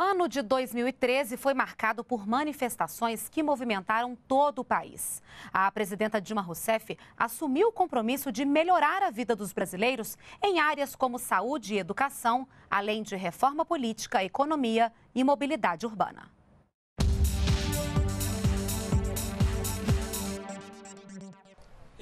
ano de 2013 foi marcado por manifestações que movimentaram todo o país. A presidenta Dilma Rousseff assumiu o compromisso de melhorar a vida dos brasileiros em áreas como saúde e educação, além de reforma política, economia e mobilidade urbana.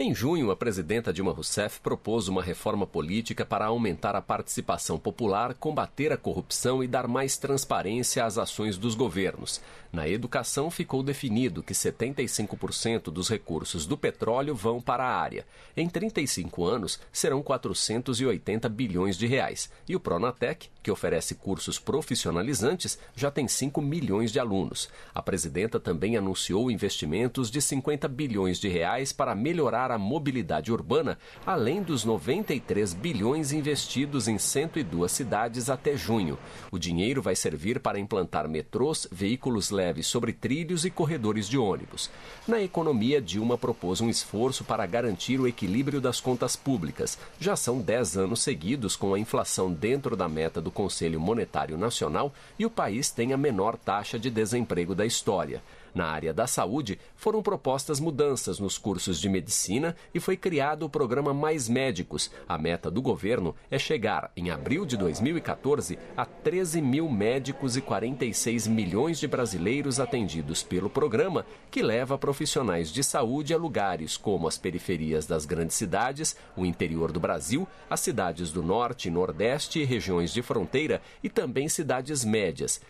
Em junho, a presidenta Dilma Rousseff propôs uma reforma política para aumentar a participação popular, combater a corrupção e dar mais transparência às ações dos governos. Na educação, ficou definido que 75% dos recursos do petróleo vão para a área. Em 35 anos, serão 480 bilhões de reais. E o Pronatec, que oferece cursos profissionalizantes, já tem 5 milhões de alunos. A presidenta também anunciou investimentos de 50 bilhões de reais para melhorar para a mobilidade urbana, além dos 93 bilhões investidos em 102 cidades até junho. O dinheiro vai servir para implantar metrôs, veículos leves sobre trilhos e corredores de ônibus. Na economia, Dilma propôs um esforço para garantir o equilíbrio das contas públicas. Já são 10 anos seguidos com a inflação dentro da meta do Conselho Monetário Nacional e o país tem a menor taxa de desemprego da história. Na área da saúde, foram propostas mudanças nos cursos de medicina e foi criado o programa Mais Médicos. A meta do governo é chegar, em abril de 2014, a 13 mil médicos e 46 milhões de brasileiros atendidos pelo programa, que leva profissionais de saúde a lugares como as periferias das grandes cidades, o interior do Brasil, as cidades do Norte, Nordeste e regiões de fronteira e também cidades médias.